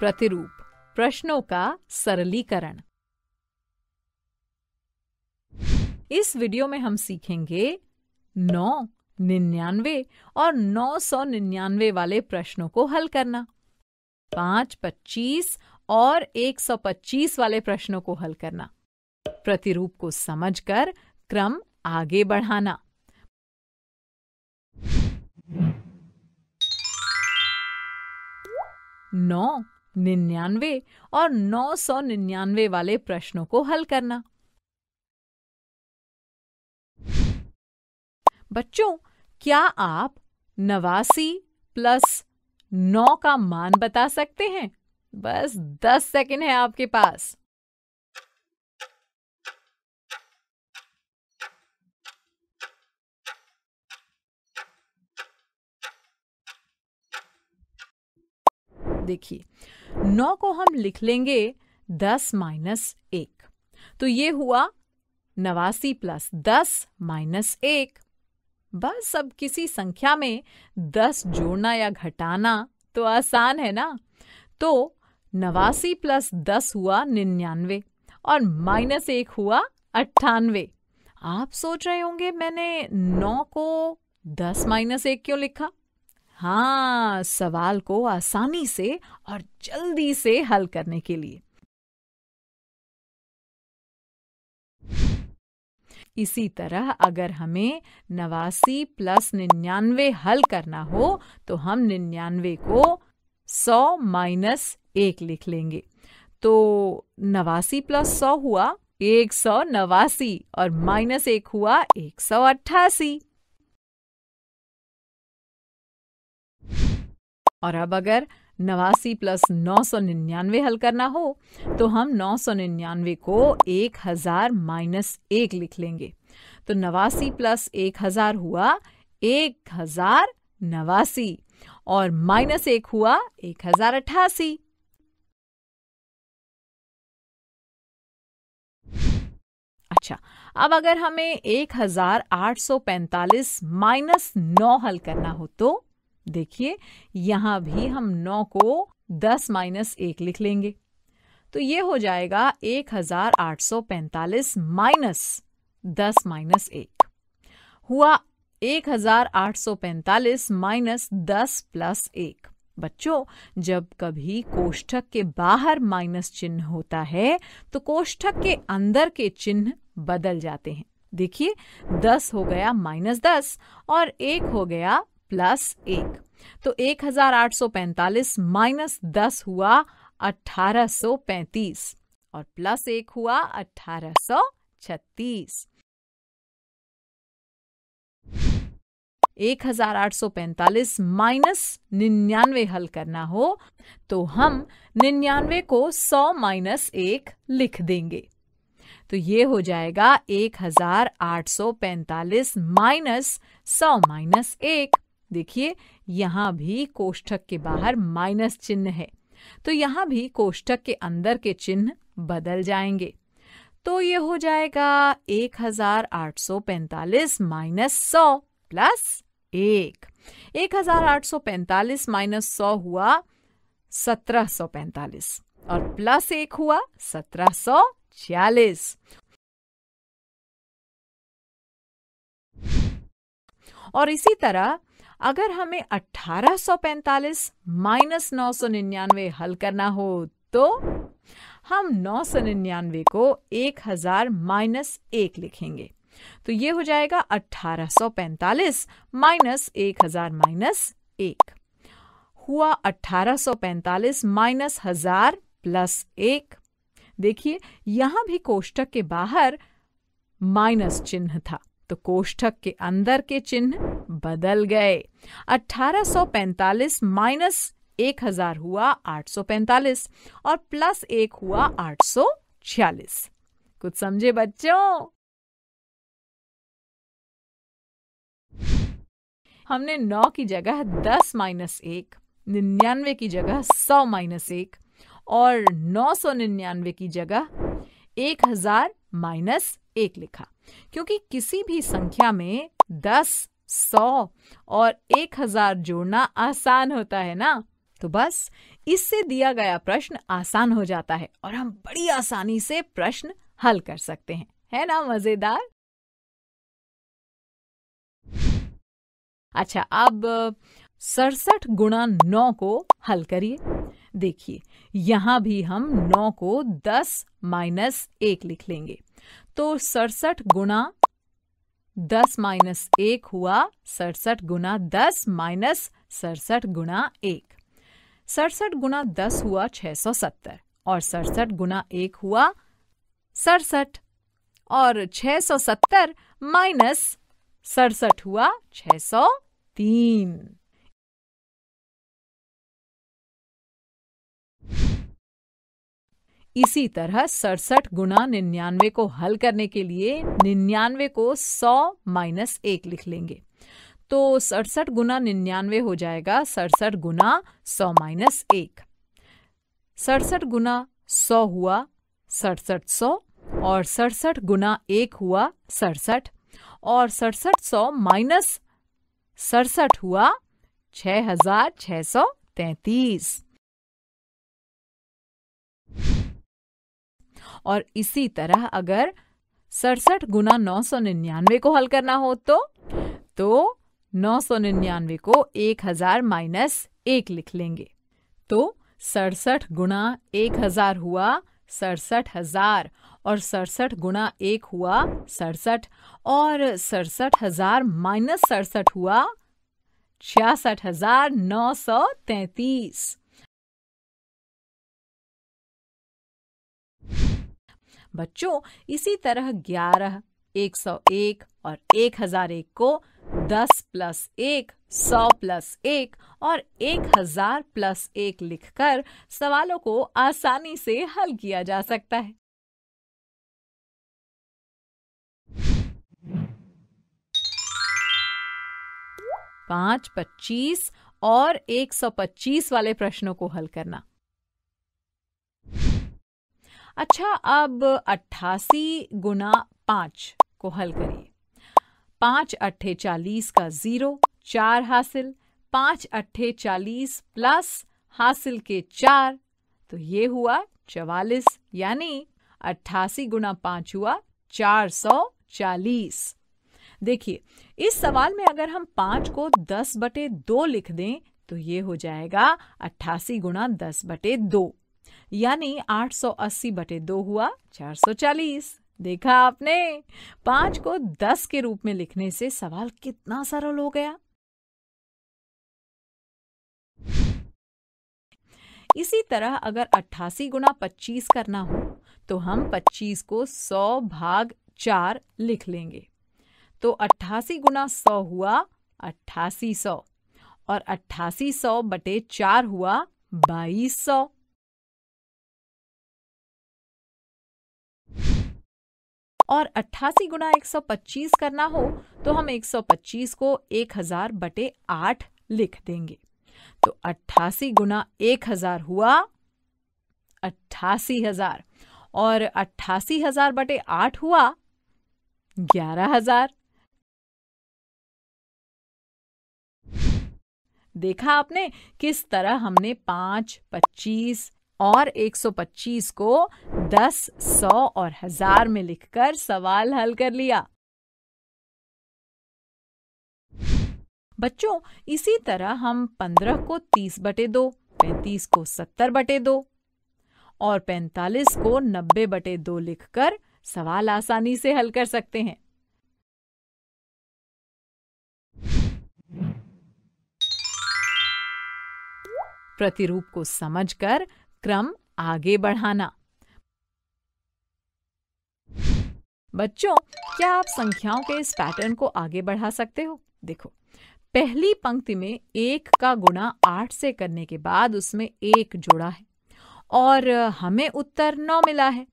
प्रतिरूप प्रश्नों का सरलीकरण इस वीडियो में हम सीखेंगे नौ निन्यानवे और नौ सौ निन्यानवे वाले प्रश्नों को हल करना पांच पच्चीस और एक सौ पच्चीस वाले प्रश्नों को हल करना प्रतिरूप को समझकर क्रम आगे बढ़ाना नौ निन्यानवे और नौ सौ निन्यानवे वाले प्रश्नों को हल करना बच्चों क्या आप नवासी प्लस नौ का मान बता सकते हैं बस दस सेकंड है आपके पास देखिए नौ को हम लिख लेंगे दस माइनस एक तो ये हुआ नवासी प्लस दस माइनस एक बस अब किसी संख्या में दस जोड़ना या घटाना तो आसान है ना तो नवासी प्लस दस हुआ निन्यानवे और माइनस एक हुआ अट्ठानवे आप सोच रहे होंगे मैंने नौ को दस माइनस एक क्यों लिखा हाँ सवाल को आसानी से और जल्दी से हल करने के लिए इसी तरह अगर हमें नवासी प्लस निन्यानवे हल करना हो तो हम निन्यानवे को सौ माइनस एक लिख लेंगे तो नवासी प्लस सौ हुआ एक सौ नवासी और माइनस एक हुआ एक सौ अट्ठासी और अब अगर नवासी प्लस नौ सौ निन्यानवे हल करना हो तो हम नौ सौ निन्यानवे को एक हजार माइनस एक लिख लेंगे तो नवासी प्लस एक हजार हुआ एक हजार नवासी और माइनस एक हुआ एक हजार अठासी अच्छा अब अगर हमें एक हजार आठ सौ पैंतालीस माइनस नौ हल करना हो तो देखिए यहां भी हम नौ को दस माइनस एक लिख लेंगे तो ये हो जाएगा एक हजार आठ सौ पैंतालीस माइनस दस माइनस एक हुआ एक हजार आठ सौ पैंतालीस माइनस दस प्लस एक बच्चों जब कभी कोष्ठक के बाहर माइनस चिन्ह होता है तो कोष्ठक के अंदर के चिन्ह बदल जाते हैं देखिए दस हो गया माइनस दस और एक हो गया प्लस एक तो 1845 माइनस दस हुआ 1835 और प्लस एक हुआ 1836 1845 माइनस निन्यानवे हल करना हो तो हम निन्यानवे को 100 माइनस एक लिख देंगे तो ये हो जाएगा 1845 माइनस 100 माइनस एक देखिए यहाँ भी कोष्ठक के बाहर माइनस चिन्ह है तो यहाँ भी कोष्ठक के अंदर के चिन्ह बदल जाएंगे तो ये हो जाएगा 1845 माइनस सौ प्लस एक एक हजार आठ सौ पैंतालीस माइनस सौ हुआ सत्रह सौ पैंतालीस और प्लस एक हुआ सत्रह सौ छियालीस और इसी तरह अगर हमें 1845 माइनस नौ हल करना हो तो हम नौ को 1000 माइनस एक लिखेंगे तो ये हो जाएगा 1845 माइनस 1000 माइनस एक हुआ 1845 माइनस हजार प्लस एक देखिए यहां भी कोष्टक के बाहर माइनस चिन्ह था तो कोष्ठक के अंदर के चिन्ह बदल गए 1845 माइनस 1000 हुआ 845 और प्लस एक हुआ 846 कुछ समझे बच्चों हमने नौ की जगह दस माइनस एक निन्यानवे की जगह सौ माइनस एक और नौ सौ निन्यानवे की जगह एक हजार माइनस एक लिखा क्योंकि किसी भी संख्या में दस सौ और एक हजार जोड़ना आसान होता है ना तो बस इससे दिया गया प्रश्न आसान हो जाता है और हम बड़ी आसानी से प्रश्न हल कर सकते हैं है ना मजेदार अच्छा अब सड़सठ गुणा नौ को हल करिए देखिए यहां भी हम नौ को दस माइनस एक लिख लेंगे तो सड़सठ गुणा दस माइनस एक हुआ सड़सठ गुना दस माइनस सड़सठ गुना एक सड़सठ गुना दस हुआ छह सौ सत्तर और सड़सठ गुना एक हुआ सड़सठ और छह सौ सत्तर माइनस सड़सठ हुआ छह सौ तीन इसी तरह सड़सठ गुना निन्यानवे को हल करने के लिए निन्यानवे को सौ माइनस एक लिख लेंगे तो सड़सठ गुना निन्यानवे हो जाएगा सड़सठ गुना सौ माइनस एक सड़सठ गुना सौ हुआ सड़सठ सौ और सड़सठ गुना एक हुआ सड़सठ और सड़सठ सौ माइनस सड़सठ हुआ छ हजार छ सौ तैतीस और इसी तरह अगर सड़सठ गुना नौ सौ निन्यानवे को हल करना हो तो तो नौ सौ निन्यानवे को एक हजार माइनस एक लिख लेंगे तो सड़सठ गुना एक हजार हुआ सड़सठ हजार और सड़सठ गुना एक हुआ सड़सठ और सड़सठ हजार माइनस सड़सठ हुआ छियासठ हजार नौ सौ तैतीस बच्चों इसी तरह ग्यारह एक सौ एक और एक हजार एक को दस प्लस एक सौ प्लस एक और एक हजार प्लस एक लिखकर सवालों को आसानी से हल किया जा सकता है पांच पच्चीस और एक सौ पच्चीस वाले प्रश्नों को हल करना अच्छा अब अट्ठासी गुना पाँच को हल करिए पाँच अट्ठे चालीस का ज़ीरो चार हासिल पाँच अट्ठे चालीस प्लस हासिल के चार तो ये हुआ चवालीस यानी अट्ठासी गुना पाँच हुआ चार सौ चालीस देखिए इस सवाल में अगर हम पाँच को दस बटे दो लिख दें तो ये हो जाएगा अट्ठासी गुना दस बटे दो यानी 880 बटे दो हुआ 440 देखा आपने पांच को दस के रूप में लिखने से सवाल कितना सरल हो गया इसी तरह अगर 88 गुना पच्चीस करना हो तो हम 25 को 100 भाग चार लिख लेंगे तो 88 गुना 100 हुआ 8800 और 8800 बटे चार हुआ 2200 और 88 गुना 125 करना हो तो हम 125 को 1000 बटे आठ लिख देंगे तो 88 गुना 1000 हुआ अट्ठासी हजार और अट्ठासी हजार बटे आठ हुआ ग्यारह हजार देखा आपने किस तरह हमने पांच पच्चीस और 125 को 10, 100 और हजार में लिखकर सवाल हल कर लिया बच्चों इसी तरह हम 15 को 30 बटे दो पैतीस को 70 बटे दो और 45 को 90 बटे दो लिखकर सवाल आसानी से हल कर सकते हैं प्रतिरूप को समझकर क्रम आगे बढ़ाना बच्चों क्या आप संख्याओं के इस पैटर्न को आगे बढ़ा सकते हो देखो पहली पंक्ति में एक का गुणा आठ से करने के बाद उसमें एक जोड़ा है और हमें उत्तर नौ मिला है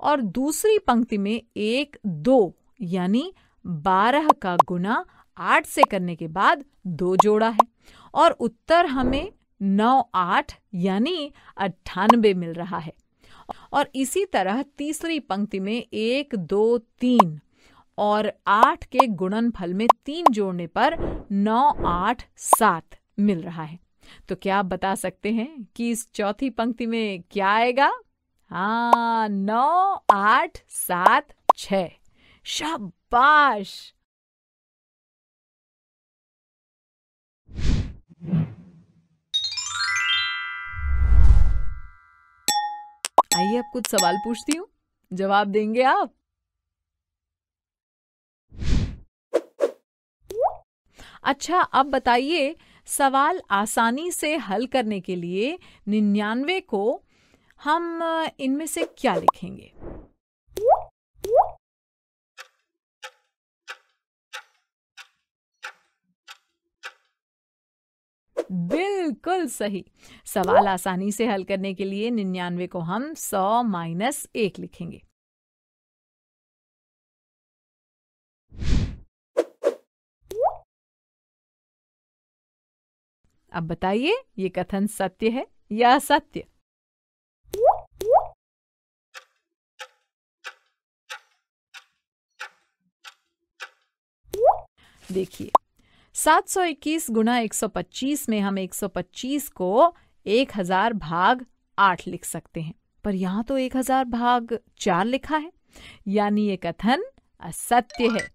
और दूसरी पंक्ति में एक दो यानी बारह का गुना आठ से करने के बाद दो जोड़ा है और उत्तर हमें नौ आठ यानी अट्ठानबे मिल रहा है और इसी तरह तीसरी पंक्ति में एक दो तीन और आठ के गुणनफल में तीन जोड़ने पर नौ आठ सात मिल रहा है तो क्या आप बता सकते हैं कि इस चौथी पंक्ति में क्या आएगा हाँ नौ आठ सात छ शाबाश आइए अब कुछ सवाल पूछती हूँ जवाब देंगे आप अच्छा अब बताइए सवाल आसानी से हल करने के लिए निन्यानवे को हम इनमें से क्या लिखेंगे बिल्कुल सही सवाल आसानी से हल करने के लिए निन्यानवे को हम सौ माइनस एक लिखेंगे अब बताइए ये कथन सत्य है या सत्य देखिए 721 गुना 125 में हम 125 को 1000 भाग 8 लिख सकते हैं पर यहाँ तो 1000 भाग 4 लिखा है यानी ये कथन असत्य है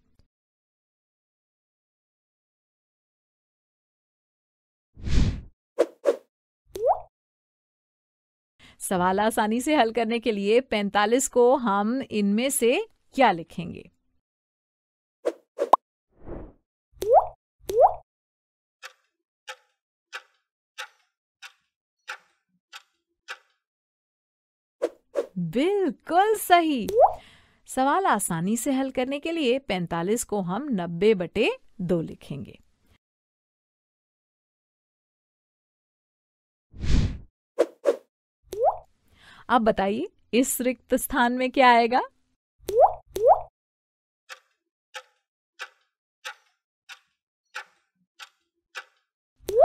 सवाल आसानी से हल करने के लिए 45 को हम इनमें से क्या लिखेंगे बिल्कुल सही सवाल आसानी से हल करने के लिए 45 को हम 90 बटे दो लिखेंगे आप बताइए इस रिक्त स्थान में क्या आएगा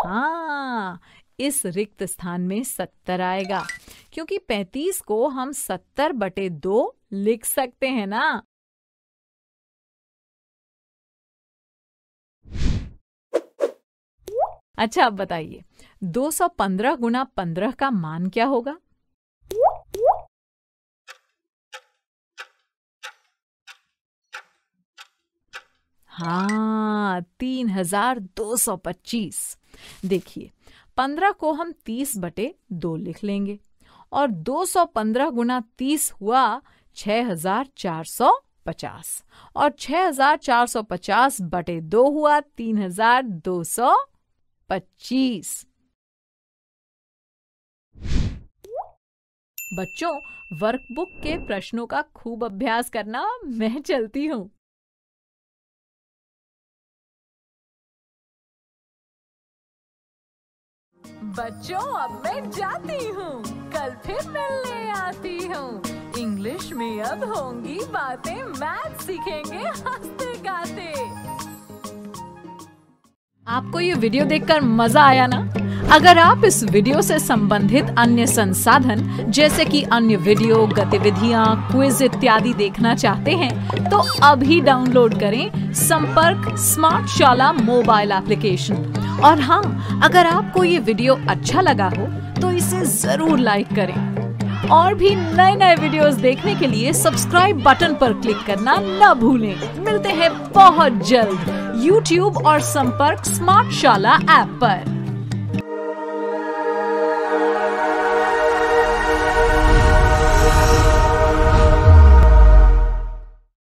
हाँ इस रिक्त स्थान में सत्तर आएगा क्योंकि 35 को हम 70 बटे दो लिख सकते हैं ना अच्छा अब बताइए 215 गुना पंद्रह का मान क्या होगा हाँ तीन हजार दो सौ पच्चीस देखिए पंद्रह को हम तीस बटे दो लिख लेंगे और 215 गुना 30 हुआ 6450 और 6450 बटे दो हुआ 3225 बच्चों वर्कबुक के प्रश्नों का खूब अभ्यास करना मैं चलती हूँ बच्चों अब मैं जाती हूँ कल फिर मिलने आती हूँ इंग्लिश में अब होंगी बातें मैथ सीखेंगे हंसते गाते आपको ये वीडियो देखकर मजा आया ना अगर आप इस वीडियो से संबंधित अन्य संसाधन जैसे कि अन्य वीडियो गतिविधियाँ क्विज इत्यादि देखना चाहते हैं तो अभी डाउनलोड करें संपर्क स्मार्ट शाला मोबाइल एप्लीकेशन और हाँ अगर आपको ये वीडियो अच्छा लगा हो तो इसे जरूर लाइक करें और भी नए नए वीडियोस देखने के लिए सब्सक्राइब बटन पर क्लिक करना न भूलें मिलते हैं बहुत जल्द यूट्यूब और संपर्क स्मार्ट शाला ऐप पर